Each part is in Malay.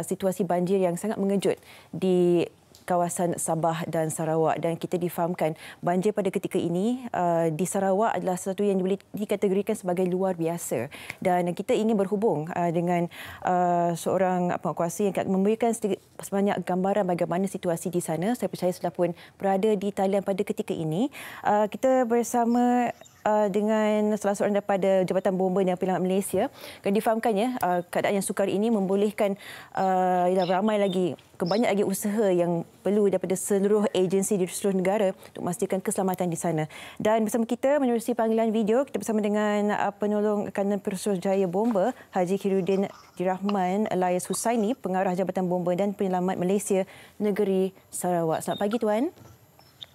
Uh, situasi banjir yang sangat mengejut di kawasan Sabah dan Sarawak dan kita difahamkan banjir pada ketika ini uh, di Sarawak adalah satu yang boleh dikategorikan sebagai luar biasa dan kita ingin berhubung uh, dengan uh, seorang penguasa yang memberikan sedikit sebanyak gambaran bagaimana situasi di sana saya percaya sudah pun berada di Thailand pada ketika ini uh, kita bersama uh, dengan salah seorang daripada Jabatan Bomba dan Pilihan Malaysia. Kan difahamkan ya, uh, keadaan yang sukar ini membolehkan uh, ramai lagi banyak lagi usaha yang perlu daripada seluruh agensi di seluruh negara untuk memastikan keselamatan di sana. Dan bersama kita menerusi panggilan video, kita bersama dengan uh, penolong kanan Perusahaan Jaya Bomba, Haji Khirudin Dirahman Elias Husaini, pengarah Jabatan Bomba dan Penyelamat Malaysia Negeri Sarawak. Selamat pagi, Tuan.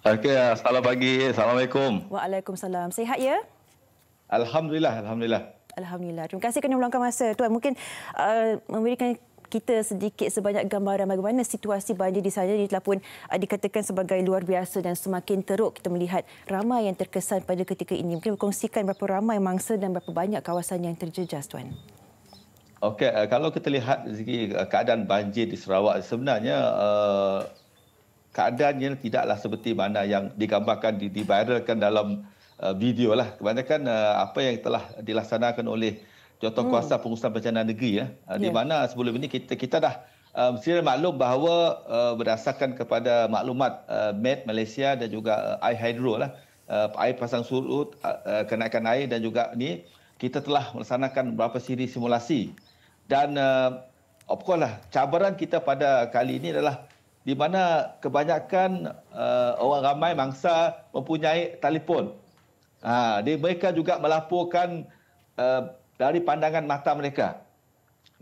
Okey, ah, salam pagi. Assalamualaikum. Waalaikumsalam. Sehat ya? Alhamdulillah, alhamdulillah. Alhamdulillah. Terima kasih kerana meluangkan masa. Tuan, mungkin uh, memberikan kita sedikit sebanyak gambaran bagaimana situasi banjir di sana telah pun ah, dikatakan sebagai luar biasa dan semakin teruk kita melihat ramai yang terkesan pada ketika ini. Mungkin berkongsikan berapa ramai mangsa dan berapa banyak kawasan yang terjejas, Tuan. Okey, kalau kita lihat segi keadaan banjir di Sarawak sebenarnya uh, keadaannya tidaklah seperti mana yang digambarkan di diviralkan dalam uh, video lah kebanyakan uh, apa yang telah dilaksanakan oleh contoh hmm. kuasa pengurusan bencana negeri ya uh, di ya. mana sebelum ini kita kita dah uh, mesti maklum bahawa berdasarkan kepada maklumat uh, Met Malaysia dan juga Air Hydro lah air pasang surut kenaikan air dan juga ini kita telah melaksanakan beberapa siri simulasi dan uh, of course lah cabaran kita pada kali ini adalah di mana kebanyakan uh, orang ramai mangsa mempunyai telefon. Ha, di mereka juga melaporkan uh, dari pandangan mata mereka.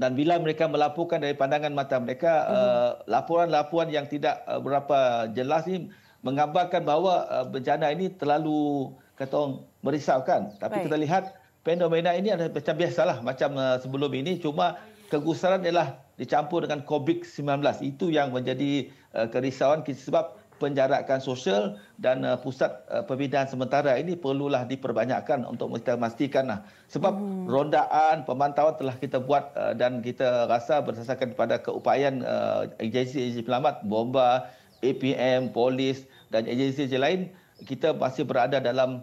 Dan bila mereka melaporkan dari pandangan mata mereka, uh-huh. uh, mhm. laporan-laporan yang tidak uh, berapa jelas ini menggambarkan bahawa uh, bencana ini terlalu kata orang merisaukan. Tapi Baik. kita lihat fenomena ini adalah macam biasalah macam uh, sebelum ini cuma kegusaran ialah dicampur dengan COVID-19. Itu yang menjadi uh, kerisauan sebab penjarakan sosial dan uh, pusat uh, pembinaan sementara ini perlulah diperbanyakkan untuk kita memastikan lah. sebab hmm. rondaan pemantauan telah kita buat uh, dan kita rasa berdasarkan kepada keupayaan uh, agensi-agensi uh, penyelamat bomba, APM, polis dan agensi-agensi lain kita masih berada dalam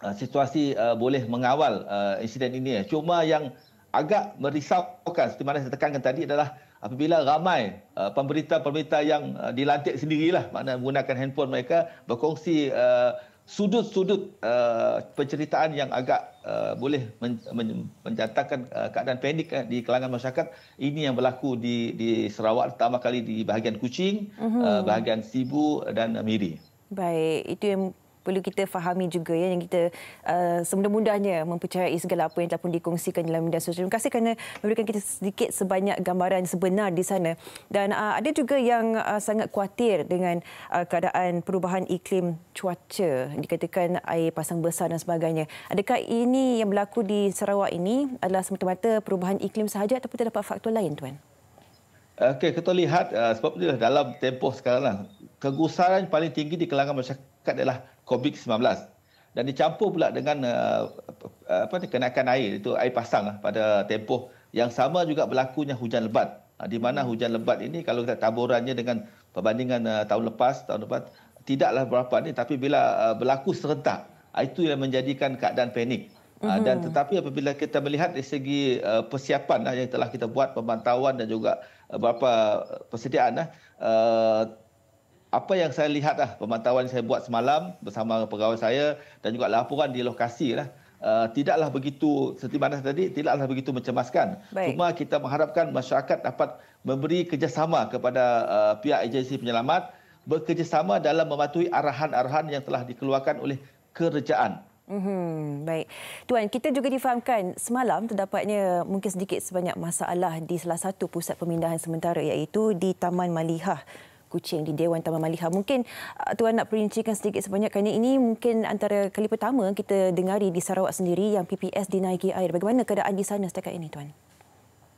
uh, situasi uh, boleh mengawal uh, insiden ini. Cuma yang agak merisaukan seperti mana saya tekankan tadi adalah apabila ramai uh, pemberita-pemberita yang uh, dilantik sendirilah makna menggunakan handphone mereka berkongsi uh, sudut-sudut uh, penceritaan yang agak uh, boleh men- men- menjatakan uh, keadaan panik uh, di kalangan masyarakat ini yang berlaku di di Sarawak pertama kali di bahagian Kuching, uh-huh. uh, bahagian Sibu dan Miri. Baik, itu yang perlu kita fahami juga ya yang kita uh, semudah-mudahnya mempercayai segala apa yang telah pun dikongsikan dalam media sosial. Terima kasih kerana memberikan kita sedikit sebanyak gambaran sebenar di sana. Dan uh, ada juga yang uh, sangat khuatir dengan uh, keadaan perubahan iklim cuaca dikatakan air pasang besar dan sebagainya. Adakah ini yang berlaku di Sarawak ini adalah semata-mata perubahan iklim sahaja ataupun terdapat faktor lain tuan? Okey, kita lihat uh, sebab dalam tempoh sekarang lah. kegusaran paling tinggi di kalangan masyarakat kad adalah COVID-19 dan dicampur pula dengan uh, apa ni kenaikan air itu air pasang lah pada tempoh yang sama juga berlakunya hujan lebat ha, di mana hujan lebat ini kalau kita taburannya dengan perbandingan uh, tahun lepas tahun lepas tidaklah berapa ni tapi bila uh, berlaku serentak ha, itu yang menjadikan keadaan panik ha, mhm. dan tetapi apabila kita melihat dari segi persiapan lah yang telah kita buat pemantauan dan juga beberapa persediaan lah, apa yang saya lihat lah, pemantauan saya buat semalam bersama pegawai saya dan juga laporan di lokasi lah, uh, tidaklah begitu, seperti mana tadi, tidaklah begitu mencemaskan. Baik. Cuma kita mengharapkan masyarakat dapat memberi kerjasama kepada uh, pihak agensi penyelamat bekerjasama dalam mematuhi arahan-arahan yang telah dikeluarkan oleh kerajaan. Mm-hmm. Baik. Tuan, kita juga difahamkan semalam terdapatnya mungkin sedikit sebanyak masalah di salah satu pusat pemindahan sementara iaitu di Taman Malihah kucing di Dewan Taman Malihah. Mungkin uh, tuan nak perincikan sedikit sebanyak kerana ini mungkin antara kali pertama kita dengari di Sarawak sendiri yang PPS dinaiki air. Bagaimana keadaan di sana setakat ini tuan?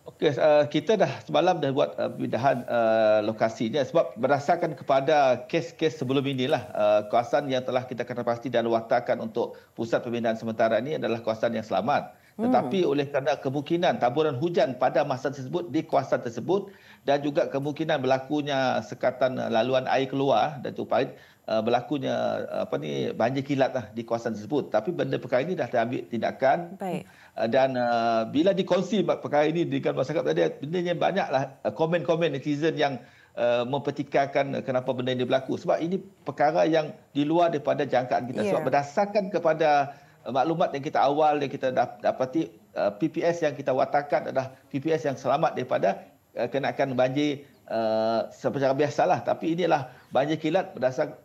Okey, uh, kita dah semalam dah buat uh, pindahan uh, lokasi ini sebab berdasarkan kepada kes-kes sebelum inilah uh, kawasan yang telah kita kena pasti dan watakan untuk pusat pemindahan sementara ini adalah kawasan yang selamat. Tetapi hmm. oleh kerana kemungkinan taburan hujan pada masa tersebut di kawasan tersebut dan juga kemungkinan berlakunya sekatan eh, laluan air keluar dan itu eh, berlakunya eh, apa ni banjir kilat lah di kawasan tersebut. Tapi benda perkara ini dah diambil tindakan. Baik. Dan uh, bila dikongsi perkara ini dengan masyarakat tadi, benda banyaklah komen-komen netizen yang Uh, mempertikaikan kenapa benda ini berlaku sebab ini perkara yang di luar daripada jangkaan kita yeah. sebab ya. berdasarkan kepada maklumat yang kita awal yang kita dapati uh, PPS yang kita watakan adalah PPS yang selamat daripada uh, kenaikan banjir uh, seperti secara biasalah tapi inilah banjir kilat berdasarkan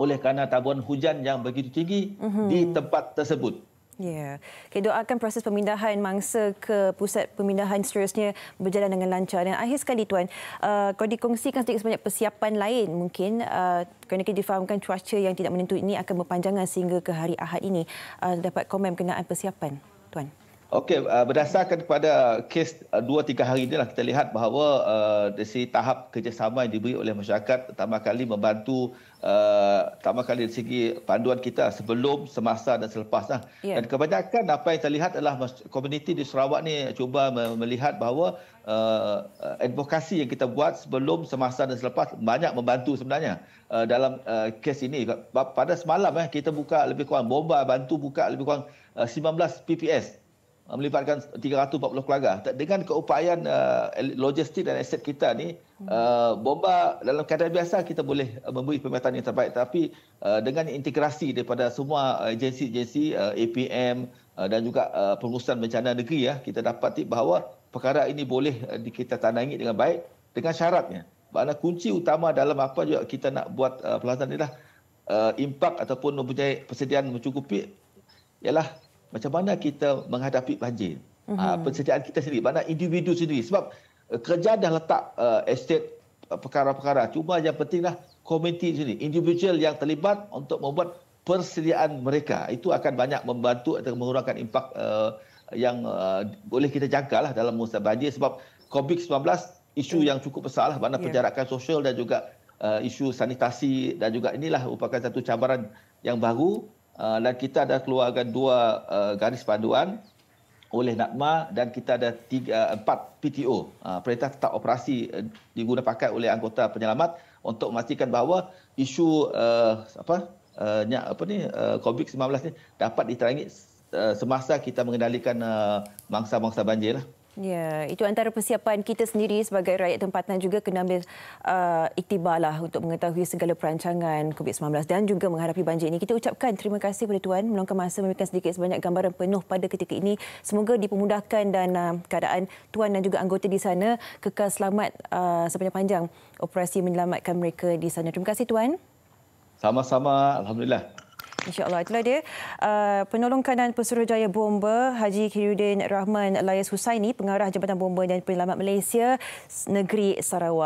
oleh kerana tabuan hujan yang begitu tinggi uh-huh. di tempat tersebut. Ya. Okay, doakan proses pemindahan mangsa ke pusat pemindahan seterusnya berjalan dengan lancar. Dan akhir sekali, Tuan, uh, kau dikongsikan sedikit sebanyak persiapan lain mungkin uh, kerana kita difahamkan cuaca yang tidak menentu ini akan berpanjangan sehingga ke hari Ahad ini. Uh, dapat komen berkenaan persiapan, Tuan. Okey, uh, berdasarkan kepada kes 2-3 uh, hari inilah kita lihat bahawa uh, dari segi tahap kerjasama yang diberi oleh masyarakat pertama kali membantu pertama uh, kali dari segi panduan kita sebelum, semasa dan selepas. Yeah. Ya. Dan kebanyakan apa yang kita lihat adalah komuniti di Sarawak ni cuba melihat bahawa uh, advokasi yang kita buat sebelum, semasa dan selepas banyak membantu sebenarnya uh, dalam uh, kes ini. Pada semalam eh, kita buka lebih kurang, bomba bantu buka lebih kurang uh, 19 PPS Ah, melibatkan 340 kelagar. Dengan keupayaan uh, logistik dan aset kita ni, uh, bomba dalam keadaan biasa kita boleh memberi perkhidmatan yang terbaik. Tapi uh, dengan integrasi daripada semua agensi-agensi, uh, APM uh, dan juga uh, pengurusan bencana negeri, ya, kita dapat bahawa perkara ini boleh kita tandangi dengan baik dengan syaratnya. Bahkan kunci utama dalam apa juga kita nak buat uh, pelaksanaan ini adalah uh, impak ataupun mempunyai persediaan mencukupi ialah macam mana kita menghadapi banjir uh-huh. uh, persediaan kita sendiri mana individu sendiri sebab uh, kerajaan dah letak uh, estate uh, perkara-perkara cuma yang pentinglah komuniti sendiri individual yang terlibat untuk membuat persediaan mereka itu akan banyak membantu atau mengurangkan impak uh, yang uh, boleh kita jangkalah dalam musa banjir sebab covid-19 isu yang cukup besar lah mana yeah. penjarakan sosial dan juga uh, isu sanitasi dan juga inilah merupakan satu cabaran yang baru Ah, dan kita ada keluarkan dua uh, garis panduan oleh NAKMA dan kita ada tiga, ah, empat PTO, uh, Perintah Tetap Operasi uh, pakai oleh anggota penyelamat untuk memastikan bahawa isu uh, apa uh, nyak, apa ni uh, COVID-19 ini dapat diterangi uh, semasa kita mengendalikan uh, mangsa-mangsa banjir lah. Ya, itu antara persiapan kita sendiri sebagai rakyat tempatan juga kena ambil uh, iktibarlah untuk mengetahui segala perancangan COVID-19 dan juga menghadapi banjir ini. Kita ucapkan terima kasih kepada Tuan meluangkan masa memberikan sedikit sebanyak gambaran penuh pada ketika ini. Semoga dipermudahkan dan uh, keadaan Tuan dan juga anggota di sana kekal selamat uh, sepanjang-panjang operasi menyelamatkan mereka di sana. Terima kasih Tuan. Sama-sama. Alhamdulillah. InsyaAllah. Itulah dia. Uh, penolong kanan Pesuruhjaya Bomba Haji Kirudin Rahman Layas Husaini, pengarah Jabatan Bomba dan Penyelamat Malaysia, Negeri Sarawak.